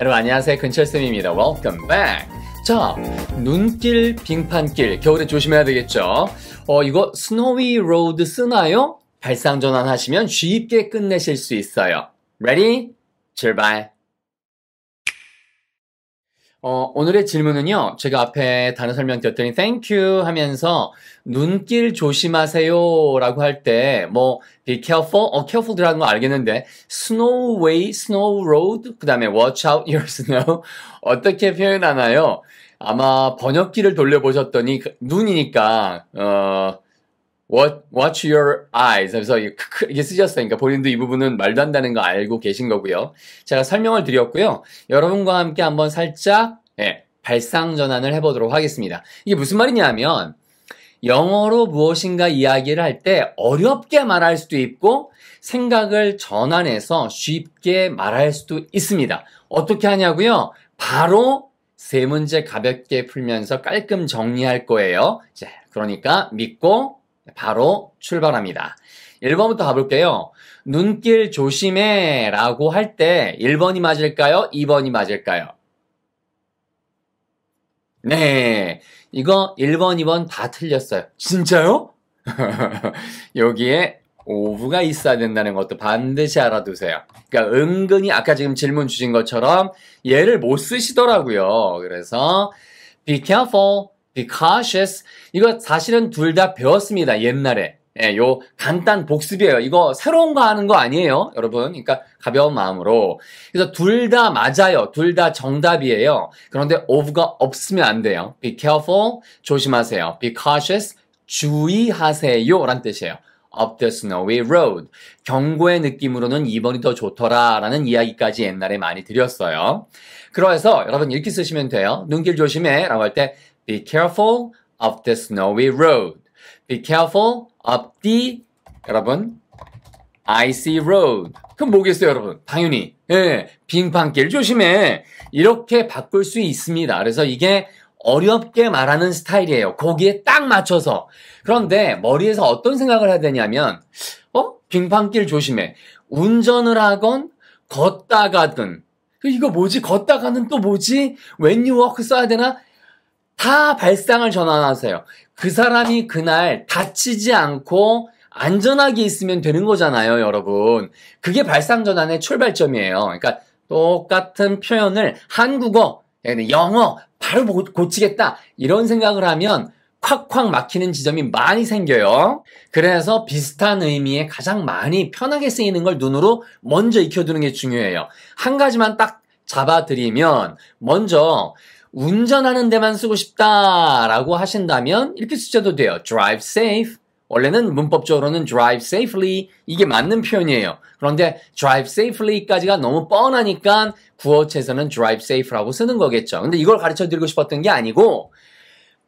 여러분 안녕하세요 근철쌤입니다 Welcome back 자 눈길 빙판길 겨울에 조심해야 되겠죠 어 이거 스노위 로드 쓰나요? 발상 전환하시면 쉽게 끝내실 수 있어요 Ready? 출발 어, 오늘의 질문은요. 제가 앞에 단어 설명드렸더니 thank you 하면서 눈길 조심하세요라고 할 때 뭐 be careful, 어 careful이라는 거 알겠는데 snow way, snow road 그다음에 watch out your snow 어떻게 표현하나요? 아마 번역기를 돌려보셨더니 그 눈이니까 어 What, watch your eyes 하면서 이게 쓰셨으니까 본인도 이 부분은 말도 안되는거 알고 계신 거고요. 제가 설명을 드렸고요. 여러분과 함께 한번 살짝 예, 발상 전환을 해보도록 하겠습니다. 이게 무슨 말이냐 하면 영어로 무엇인가 이야기를 할 때 어렵게 말할 수도 있고 생각을 전환해서 쉽게 말할 수도 있습니다. 어떻게 하냐고요? 바로 세 문제 가볍게 풀면서 깔끔 정리할 거예요. 자, 그러니까 믿고 바로 출발합니다. 1번부터 가볼게요. 눈길 조심해 라고 할 때 1번이 맞을까요? 2번이 맞을까요? 네. 이거 1번, 2번 다 틀렸어요. 진짜요? 여기에 오브가 있어야 된다는 것도 반드시 알아두세요. 그러니까 은근히 아까 지금 질문 주신 것처럼 얘를 못 쓰시더라고요. 그래서 be careful be cautious. 이거 사실은 둘 다 배웠습니다. 옛날에. 예, 요 간단 복습이에요. 이거 새로운 거 하는 거 아니에요, 여러분. 그러니까 가벼운 마음으로. 그래서 둘 다 맞아요. 둘 다 정답이에요. 그런데 of가 없으면 안 돼요. Be careful, 조심하세요. Be cautious, 주의하세요. 라는 뜻이에요. Up the snowy road. 경고의 느낌으로는 2번이 더 좋더라. 라는 이야기까지 옛날에 많이 드렸어요. 그래서 여러분 이렇게 쓰시면 돼요. 눈길 조심해. 라고 할때 Be careful of the snowy road. Be careful of the 여러분 icy road. 그럼 뭐겠어요, 여러분? 당연히 예, 빙판길 조심해. 이렇게 바꿀 수 있습니다. 그래서 이게 어렵게 말하는 스타일이에요. 거기에 딱 맞춰서. 그런데 머리에서 어떤 생각을 해야 되냐면, 어? 빙판길 조심해. 운전을 하건, 걷다가든. 이거 뭐지? 걷다가는 또 뭐지? w h e n you walk 써야 되나? 다 발상을 전환하세요. 그 사람이 그날 다치지 않고 안전하게 있으면 되는 거잖아요, 여러분. 그게 발상 전환의 출발점이에요. 그러니까 똑같은 표현을 한국어, 영어 바로 고치겠다 이런 생각을 하면 콱콱 막히는 지점이 많이 생겨요. 그래서 비슷한 의미에 가장 많이 편하게 쓰이는 걸 눈으로 먼저 익혀두는 게 중요해요. 한 가지만 딱 잡아드리면 먼저 운전하는 데만 쓰고 싶다라고 하신다면 이렇게 쓰셔도 돼요. drive safe. 원래는 문법적으로는 drive safely 이게 맞는 표현이에요. 그런데 drive safely까지가 너무 뻔하니까 구어체에서는 drive safe라고 쓰는 거겠죠. 근데 이걸 가르쳐 드리고 싶었던 게 아니고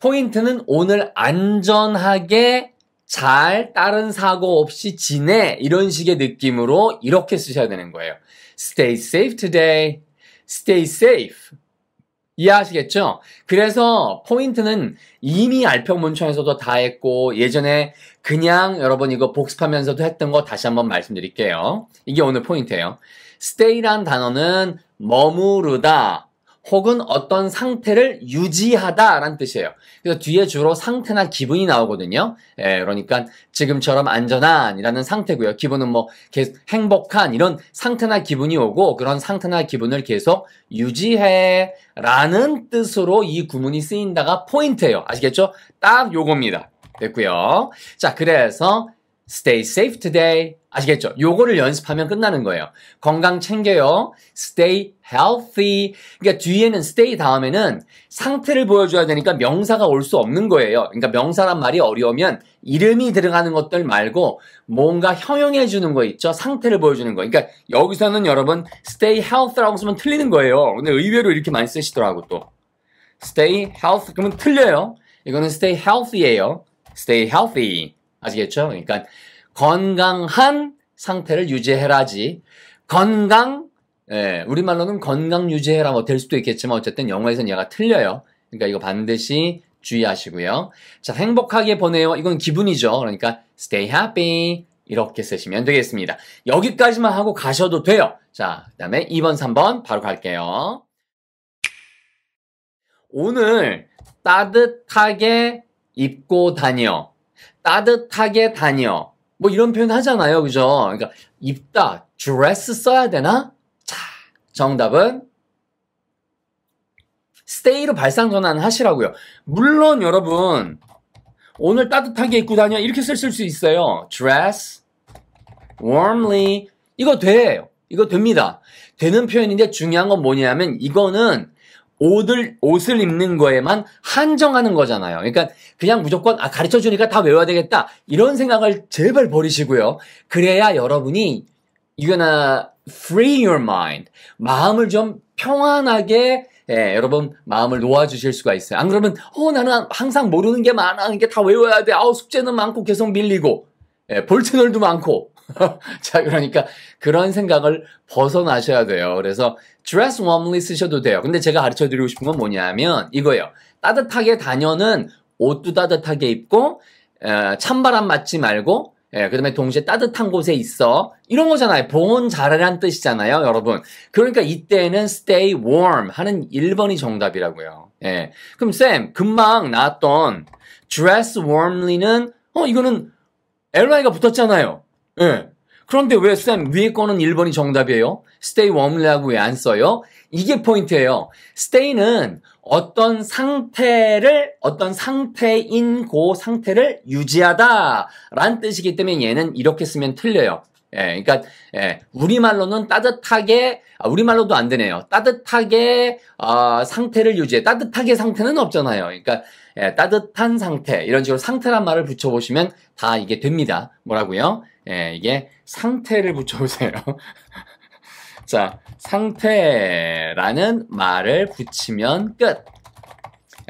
포인트는 오늘 안전하게 잘 다른 사고 없이 지내 이런 식의 느낌으로 이렇게 쓰셔야 되는 거예요. Stay safe today. Stay safe. 이해하시겠죠? 그래서 포인트는 이미 알평문초에서도 다 했고 예전에 그냥 여러분 이거 복습하면서도 했던 거 다시 한번 말씀드릴게요. 이게 오늘 포인트예요. stay란 단어는 머무르다, 혹은 어떤 상태를 유지하다라는 뜻이에요. 그래서 뒤에 주로 상태나 기분이 나오거든요. 예, 그러니까 지금처럼 안전한이라는 상태고요. 기분은 뭐 행복한 이런 상태나 기분이 오고 그런 상태나 기분을 계속 유지해라는 뜻으로 이 구문이 쓰인다가 포인트예요. 아시겠죠? 딱 요겁니다. 됐고요. 자, 그래서 stay safe today. 아시겠죠? 요거를 연습하면 끝나는 거예요. 건강 챙겨요. Stay healthy. 그러니까 뒤에는 stay 다음에는 상태를 보여줘야 되니까 명사가 올 수 없는 거예요. 그러니까 명사란 말이 어려우면 이름이 들어가는 것들 말고 뭔가 형용해 주는 거 있죠? 상태를 보여주는 거. 그러니까 여기서는 여러분 stay health라고 y 쓰면 틀리는 거예요. 근데 의외로 이렇게 많이 쓰시더라고 또. stay health y 그러면 틀려요. 이거는 stay healthy예요. stay healthy. 아시겠죠? 그러니까 건강한 상태를 유지해라지 건강 예, 우리말로는 건강 유지해라 뭐 될 수도 있겠지만 어쨌든 영어에서는 얘가 틀려요. 그러니까 이거 반드시 주의하시고요. 자, 행복하게 보내요. 이건 기분이죠. 그러니까 stay happy 이렇게 쓰시면 되겠습니다. 여기까지만 하고 가셔도 돼요. 자, 그다음에 2번, 3번 바로 갈게요. 오늘 따뜻하게 입고 다녀. 따뜻하게 다녀. 뭐 이런 표현 하잖아요. 그죠? 그러니까 입다, dress 써야 되나? 자, 정답은 stay로 발상 전환 하시라고요. 물론 여러분 오늘 따뜻하게 입고 다녀 이렇게 쓸 수 있어요. dress warmly 이거 돼 이거 됩니다. 되는 표현인데 중요한 건 뭐냐면 이거는 옷을, 옷을 입는 거에만 한정하는 거잖아요. 그러니까 그냥 무조건 아, 가르쳐 주니까 다 외워야 되겠다. 이런 생각을 제발 버리시고요. 그래야 여러분이 you're gonna free your mind. 마음을 좀 평안하게 예, 여러분 마음을 놓아주실 수가 있어요. 안 그러면 어 나는 항상 모르는 게 많아, 이게 다 외워야 돼. 아우 숙제는 많고 계속 밀리고 예, 볼트널도 많고 자, 그러니까 그런 생각을 벗어나셔야 돼요. 그래서 dress warmly 쓰셔도 돼요. 근데 제가 가르쳐 드리고 싶은 건 뭐냐면 이거예요. 따뜻하게 다녀는 옷도 따뜻하게 입고 에, 찬바람 맞지 말고 예, 그 다음에 동시에 따뜻한 곳에 있어. 이런 거잖아요. 보온 잘하란 뜻이잖아요, 여러분. 그러니까 이때는 stay warm 하는 1번이 정답이라고요. 예. 그럼 쌤, 금방 나왔던 dress warmly는, 어, 이거는 ly가 붙었잖아요. 네. 그런데 왜 쌤, 위에 거는 1번이 정답이에요? stay warm라고 왜 안 써요? 이게 포인트예요. stay는 어떤 상태를, 어떤 상태인 고 상태를 유지하다. 라는 뜻이기 때문에 얘는 이렇게 쓰면 틀려요. 예, 그러니까 예, 우리말로는 따뜻하게 아, 우리말로도 안 되네요. 따뜻하게 어, 상태를 유지해. 따뜻하게 상태는 없잖아요. 그러니까 예, 따뜻한 상태 이런 식으로 상태란 말을 붙여보시면 다 이게 됩니다. 뭐라고요? 예, 이게 상태를 붙여보세요. 자, 상태라는 말을 붙이면 끝.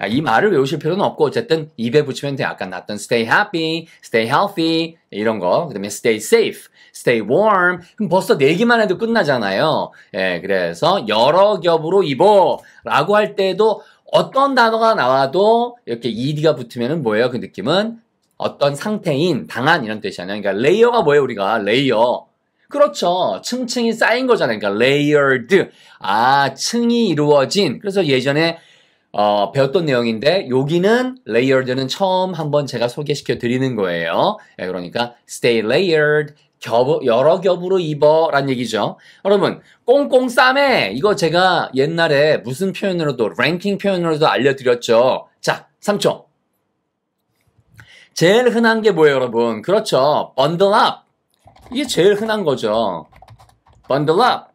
야, 이 말을 외우실 필요는 없고 어쨌든 입에 붙이면 돼. 아까 났던 stay happy, stay healthy 이런 거. 그다음에 stay safe, stay warm. 그럼 벌써 내기만 네 해도 끝나잖아요. 예, 그래서 여러 겹으로 입어라고 할 때도 어떤 단어가 나와도 이렇게 ed가 붙으면 뭐예요? 그 느낌은 어떤 상태인 당한 이런 뜻이 아니야. 그러니까 레이어가 뭐예요 우리가 레이어. 그렇죠. 층층이 쌓인 거잖아요. 그러니까 레이어드 아, 층이 이루어진. 그래서 예전에 어, 배웠던 내용인데 여기는 레이어드는 처음 한번 제가 소개시켜 드리는 거예요. 예, 그러니까 stay layered. 겹, 여러 겹으로 입어란 얘기죠. 여러분, 꽁꽁 싸매. 이거 제가 옛날에 무슨 표현으로도 랭킹 표현으로도 알려드렸죠. 자, 3초. 제일 흔한 게 뭐예요, 여러분? 그렇죠. bundle up. 이게 제일 흔한 거죠. bundle up.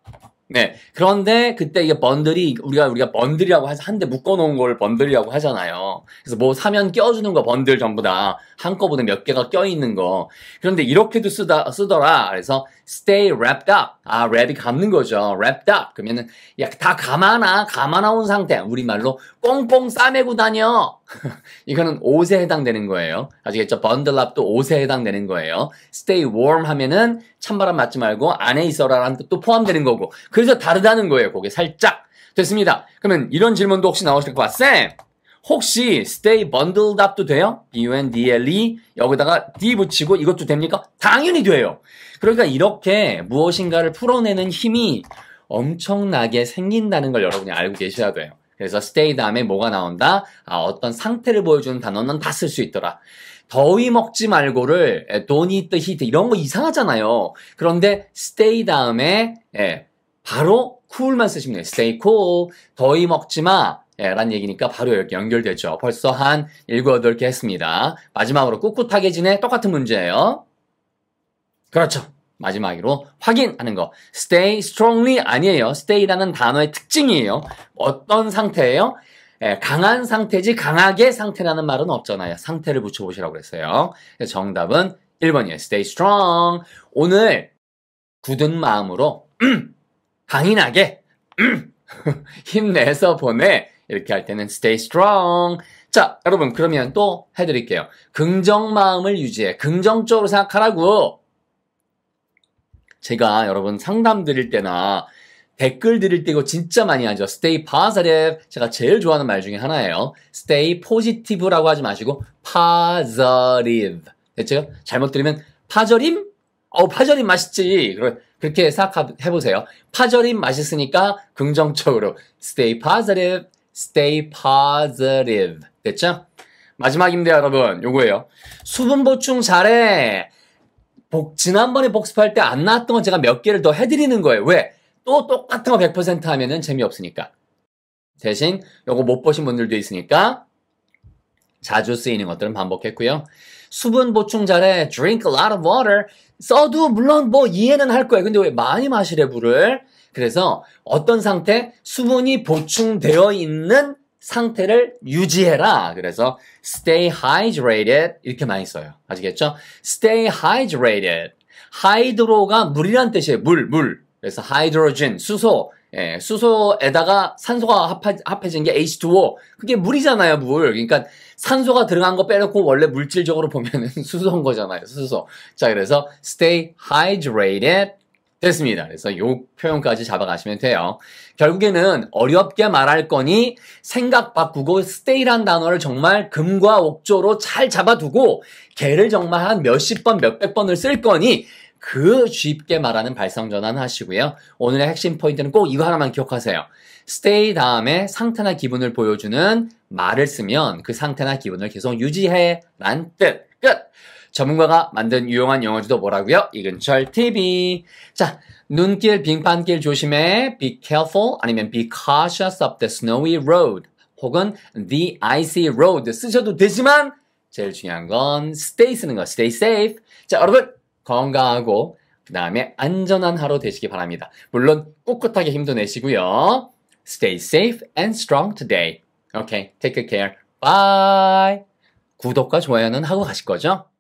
네. 그런데 그때 이게 번들이 우리가 우리가 번들이라고 한데 묶어 놓은 걸 번들이라고 하잖아요. 그래서 뭐 사면 껴 주는 거 번들 전부 다 한꺼번에 몇 개가 껴 있는 거. 그런데 이렇게도 쓰다 쓰더라. 그래서 stay wrapped up. 아, wrap이 감는 거죠. wrapped up. 그러면은 야, 다 감아놔. 감아놔 온 상태. 우리말로 꽁꽁 싸매고 다녀. 이거는 옷에 해당되는 거예요. 아시겠죠? bundle up도 옷에 해당되는 거예요. stay warm 하면은 찬바람 맞지 말고 안에 있어라라는 뜻도 포함되는 거고. 그래서 다르다는 거예요. 그게 살짝. 됐습니다. 그러면 이런 질문도 혹시 나오실 것 같아. 쌤! 혹시 stay bundled up도 돼요? bundle 여기다가 d 붙이고 이것도 됩니까? 당연히 돼요. 그러니까 이렇게 무엇인가를 풀어내는 힘이 엄청나게 생긴다는 걸 여러분이 알고 계셔야 돼요. 그래서 stay 다음에 뭐가 나온다? 아, 어떤 상태를 보여주는 단어는 다 쓸 수 있더라. 더위 먹지 말고를 don't eat the heat 이런 거 이상하잖아요. 그런데 stay 다음에 예, 바로 cool만 쓰시면 돼요. stay cool, 더위 먹지 마. 예, 라는 얘기니까 바로 이렇게 연결되죠. 벌써 한 7, 8개 했습니다. 마지막으로 꿋꿋하게 지내 똑같은 문제예요. 그렇죠. 마지막으로 확인하는 거. stay strongly 아니에요. stay라는 단어의 특징이에요. 어떤 상태예요? 예, 강한 상태지 강하게 상태라는 말은 없잖아요. 상태를 붙여보시라고 그랬어요. 정답은 1번이에요. stay strong. 오늘 굳은 마음으로 강인하게 힘내서 보내. 이렇게 할 때는 stay strong. 자, 여러분 그러면 또 해드릴게요. 긍정 마음을 유지해. 긍정적으로 생각하라고. 제가 여러분 상담 드릴 때나 댓글 드릴 때고 진짜 많이 하죠. Stay positive. 제가 제일 좋아하는 말 중에 하나예요. Stay positive라고 하지 마시고 positive. 됐죠? 잘못 들으면 파절임? 어, 파절임 맛있지. 그렇게 생각해 보세요. 파절임 맛있으니까 긍정적으로 stay positive. stay positive. 됐죠? 마지막입니다, 여러분. 요거예요. 수분 보충 잘해. 복, 지난번에 복습할 때 안 나왔던 건 제가 몇 개를 더 해드리는 거예요. 왜? 또 똑같은 거 100% 하면은 재미없으니까. 대신 요거 못 보신 분들도 있으니까 자주 쓰이는 것들은 반복했고요. 수분 보충 잘해. drink a lot of water. 써도 물론 뭐 이해는 할 거예요. 근데 왜 많이 마시래, 물을? 그래서 어떤 상태? 수분이 보충되어 있는 상태를 유지해라. 그래서 stay hydrated 이렇게 많이 써요. 아시겠죠? stay hydrated. 하이드로가 물이란 뜻이에요. 물, 물. 그래서 h 하이드로젠, 수소. 예, 수소에다가 산소가 합해, 합해진 게 H2O. 그게 물이잖아요, 물. 그러니까 산소가 들어간 거 빼놓고 원래 물질적으로 보면 수소인 거잖아요, 수소. 자, 그래서 stay hydrated. 됐습니다. 그래서 요 표현까지 잡아가시면 돼요. 결국에는 어렵게 말할 거니 생각 바꾸고 stay란 단어를 정말 금과 옥조로 잘 잡아두고 개를 정말 한 몇십 번, 몇백 번을 쓸 거니 그 쉽게 말하는 발성 전환 하시고요. 오늘의 핵심 포인트는 꼭 이거 하나만 기억하세요. stay 다음에 상태나 기분을 보여주는 말을 쓰면 그 상태나 기분을 계속 유지해 란 뜻. 끝! 전문가가 만든 유용한 영어지도 뭐라고요? 이근철 TV. 자, 눈길, 빙판길 조심해. Be careful 아니면 be cautious of the snowy road 혹은 the icy road 쓰셔도 되지만 제일 중요한 건 stay 쓰는 거. Stay safe. 자, 여러분 건강하고 그 다음에 안전한 하루 되시기 바랍니다. 물론 꿋꿋하게 힘도 내시고요. Stay safe and strong today. Okay, take care. Bye. 구독과 좋아요는 하고 가실 거죠?